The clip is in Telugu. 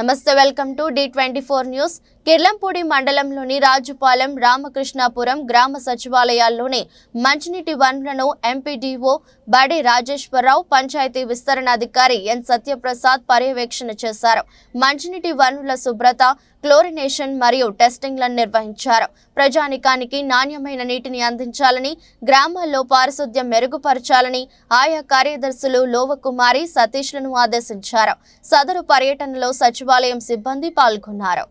నమస్తే welcome to the twenty four news Kirlampudi మండలంలోని రాజుపాలెం రామకృష్ణాపురం గ్రామ సచివాలయాల్లోని మంచినీటి వనరులను ఎంపీడీఓ బడి రాజేశ్వరరావు పంచాయతీ విస్తరణాధికారి ఎన్ సత్యప్రసాద్ పర్యవేక్షణ చేశారు మంచినీటి వనరుల శుభ్రత క్లోరినేషన్ మరియు టెస్టింగ్లను నిర్వహించారు ప్రజానికానికి నాణ్యమైన నీటిని అందించాలని గ్రామాల్లో పారిశుద్ధ్యం మెరుగుపరచాలని ఆయా కార్యదర్శులు లోవకుమారి సతీష్లను ఆదేశించారు సదరు పర్యటనలో సచివాలయం సిబ్బంది పాల్గొన్నారు